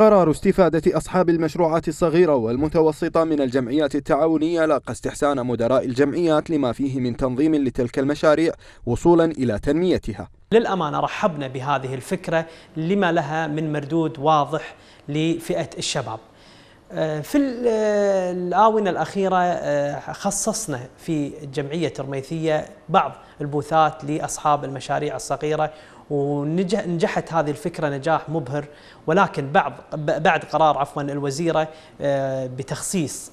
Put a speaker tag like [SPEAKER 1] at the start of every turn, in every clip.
[SPEAKER 1] قرار استفادة أصحاب المشروعات الصغيرة والمتوسطة من الجمعيات التعاونية لاقى استحسان مدراء الجمعيات لما فيه من تنظيم لتلك المشاريع وصولا إلى تنميتها
[SPEAKER 2] للأمانة رحبنا بهذه الفكرة لما لها من مردود واضح لفئة الشباب آه، في آه، الآونة الأخيرة آه، خصصنا في الجمعية الترميثية بعض البوثات لأصحاب المشاريع الصغيرة ونجحت هذه الفكرة نجاح مبهر ولكن بعد قرار عفوا الوزيرة بتخصيص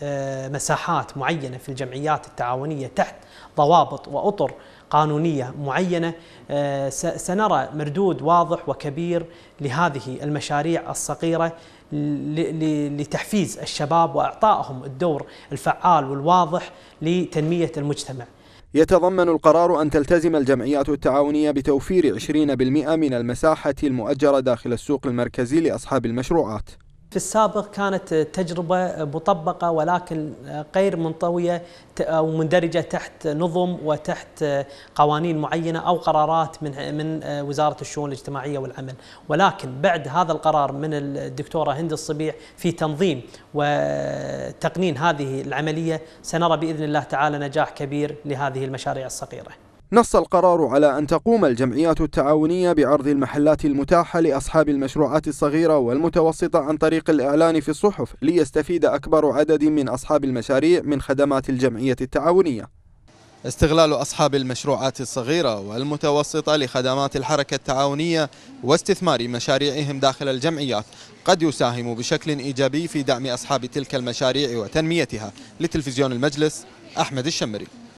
[SPEAKER 2] آه، مساحات معينة في الجمعيات التعاونية تحت ضوابط وأطر قانونية معينة آه، سنرى مردود واضح وكبير لهذه المشاريع الصغيرة لتحفيز الشباب وإعطائهم الدور الفعال والواضح لتنمية المجتمع
[SPEAKER 1] يتضمن القرار أن تلتزم الجمعيات التعاونية بتوفير 20% من المساحة المؤجرة داخل السوق المركزي لأصحاب المشروعات
[SPEAKER 2] في السابق كانت تجربة مطبقة ولكن غير منطوية أو مندرجة تحت نظم وتحت قوانين معينة أو قرارات من من آه، وزارة الشؤون الاجتماعية والعمل، ولكن بعد هذا القرار من الدكتورة هند الصبيع في تنظيم وتقنين هذه العملية سنرى بإذن الله تعالى نجاح كبير لهذه المشاريع الصغيرة.
[SPEAKER 1] نص القرار على أن تقوم الجمعيات التعاونية بعرض المحلات المتاحة لأصحاب المشروعات الصغيرة والمتوسطة عن طريق الإعلان في الصحف ليستفيد أكبر عدد من أصحاب المشاريع من خدمات الجمعية التعاونية استغلال أصحاب المشروعات الصغيرة والمتوسطة لخدمات الحركة التعاونية واستثمار مشاريعهم داخل الجمعيات قد يساهم بشكل إيجابي في دعم أصحاب تلك المشاريع وتنميتها لتلفزيون المجلس أحمد الشمري